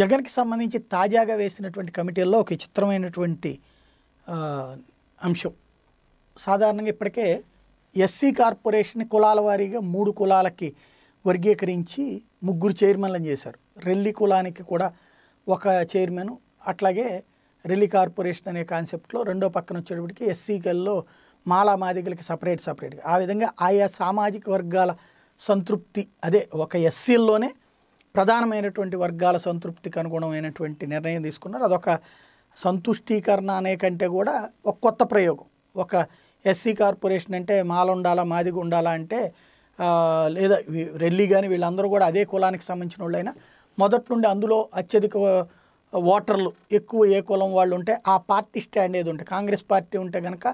జగన్కి సంబంధించి తాజాగా వేసినటువంటి కమిటీల్లో ఒక చిత్రమైనటువంటి అంశం సాధారణంగా ఇప్పటికే ఎస్సీ కార్పొరేషన్ కులాల వారీగా మూడు కులాలకి వర్గీకరించి ముగ్గురు చైర్మన్లను చేశారు రెల్లి కులానికి కూడా ఒక చైర్మన్ అట్లాగే రెల్లి కార్పొరేషన్ అనే కాన్సెప్ట్లో రెండో పక్కన వచ్చేటప్పటికి ఎస్సీకల్లో మాలా మాదిగలకి సపరేట్ సపరేట్గా ఆ విధంగా ఆయా సామాజిక వర్గాల సంతృప్తి అదే ఒక ఎస్సీల్లోనే ప్రధానమైనటువంటి వర్గాల సంతృప్తికి అనుగుణమైనటువంటి నిర్ణయం తీసుకున్నారు అదొక సంతుష్టీకరణ అనే కంటే కూడా ఒక కొత్త ప్రయోగం ఒక ఎస్సీ కార్పొరేషన్ అంటే ఉండాలా మాదిగా ఉండాలా అంటే లేదా రెల్లీ కానీ వీళ్ళందరూ కూడా అదే కులానికి సంబంధించిన వాళ్ళైనా మొదటి నుండి అందులో అత్యధిక ఓటర్లు ఎక్కువ ఏ కులం వాళ్ళు ఉంటే ఆ పార్టీ స్టాండ్ ఏది ఉంటే కాంగ్రెస్ పార్టీ ఉంటే కనుక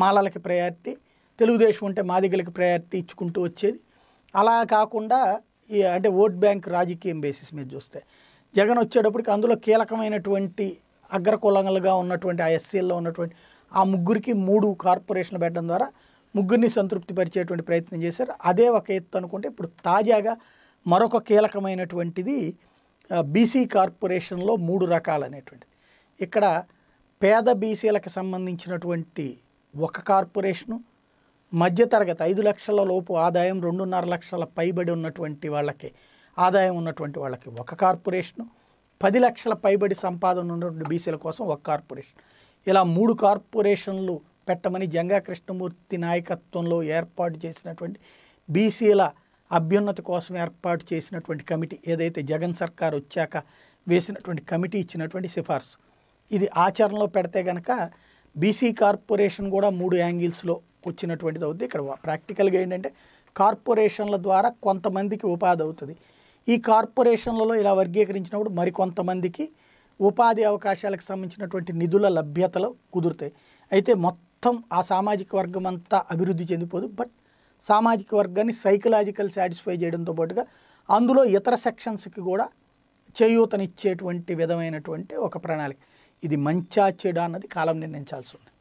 మాలలకి ప్రయారిటీ తెలుగుదేశం ఉంటే మాదిగలకి ప్రయారిటీ ఇచ్చుకుంటూ వచ్చేది అలా కాకుండా అంటే ఓట్ బ్యాంక్ రాజకీయం బేసిస్ మీద చూస్తే జగన్ వచ్చేటప్పటికి అందులో కీలకమైనటువంటి అగ్రకులంగా ఉన్నటువంటి ఆ ఎస్సీల్లో ఉన్నటువంటి ఆ ముగ్గురికి మూడు కార్పొరేషన్లు పెట్టడం ద్వారా ముగ్గురిని సంతృప్తి పరిచేటువంటి ప్రయత్నం చేశారు అదే ఒక ఎత్తు అనుకుంటే ఇప్పుడు తాజాగా మరొక కీలకమైనటువంటిది బీసీ కార్పొరేషన్లో మూడు రకాలనేటువంటిది ఇక్కడ పేద బీసీలకు సంబంధించినటువంటి ఒక కార్పొరేషను మధ్యతరగతి ఐదు లక్షల లోపు ఆదాయం రెండున్నర లక్షల పైబడి ఉన్నటువంటి వాళ్ళకి ఆదాయం ఉన్నటువంటి వాళ్ళకి ఒక కార్పొరేషను పది లక్షల పైబడి సంపాదన ఉన్నటువంటి బీసీల కోసం ఒక కార్పొరేషన్ ఇలా మూడు కార్పొరేషన్లు పెట్టమని జంగా కృష్ణమూర్తి నాయకత్వంలో ఏర్పాటు చేసినటువంటి బీసీల అభ్యున్నతి కోసం ఏర్పాటు చేసినటువంటి కమిటీ ఏదైతే జగన్ సర్కార్ వచ్చాక వేసినటువంటి కమిటీ ఇచ్చినటువంటి సిఫార్సు ఇది ఆచరణలో పెడితే గనక బీసీ కార్పొరేషన్ కూడా మూడు యాంగిల్స్లో వచ్చినటువంటిది అవుతుంది ఇక్కడ ప్రాక్టికల్గా ఏంటంటే కార్పొరేషన్ల ద్వారా కొంతమందికి ఉపాధి అవుతుంది ఈ కార్పొరేషన్లలో ఇలా వర్గీకరించినప్పుడు మరికొంతమందికి ఉపాధి అవకాశాలకు సంబంధించినటువంటి నిధుల లభ్యతలు కుదురుతాయి అయితే మొత్తం ఆ సామాజిక వర్గం అంతా అభివృద్ధి చెందిపోదు బట్ సామాజిక వర్గాన్ని సైకలాజికల్ సాటిస్ఫై చేయడంతో పాటుగా అందులో ఇతర సెక్షన్స్కి కూడా చేయూతనిచ్చేటువంటి విధమైనటువంటి ఒక ప్రణాళిక ఇది మంచా చెడు అన్నది కాలం నిర్ణయించాల్సి ఉంది